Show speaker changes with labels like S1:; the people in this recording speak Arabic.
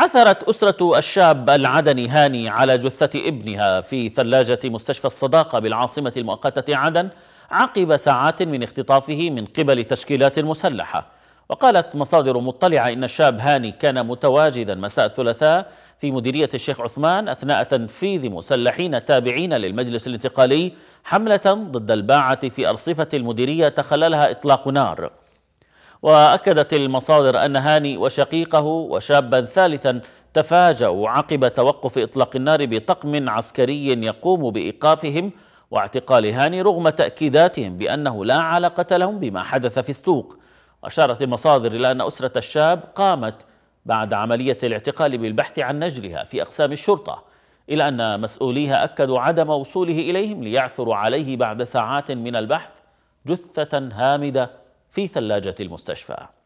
S1: عثرت أسرة الشاب العدني هاني على جثة ابنها في ثلاجة مستشفى الصداقة بالعاصمة المؤقتة عدن عقب ساعات من اختطافه من قبل تشكيلات مسلحة وقالت مصادر مطلعة إن الشاب هاني كان متواجدا مساء الثلاثاء في مديرية الشيخ عثمان أثناء تنفيذ مسلحين تابعين للمجلس الانتقالي حملة ضد الباعة في أرصفة المديرية تخللها إطلاق نار وأكدت المصادر أن هاني وشقيقه وشابا ثالثا تفاجأوا عقب توقف إطلاق النار بطقم عسكري يقوم بإيقافهم واعتقال هاني رغم تأكيداتهم بأنه لا علاقة لهم بما حدث في السوق أشارت المصادر إلى أن أسرة الشاب قامت بعد عملية الاعتقال بالبحث عن نجلها في أقسام الشرطة إلى أن مسؤوليها أكدوا عدم وصوله إليهم ليعثروا عليه بعد ساعات من البحث جثة هامدة في ثلاجة المستشفى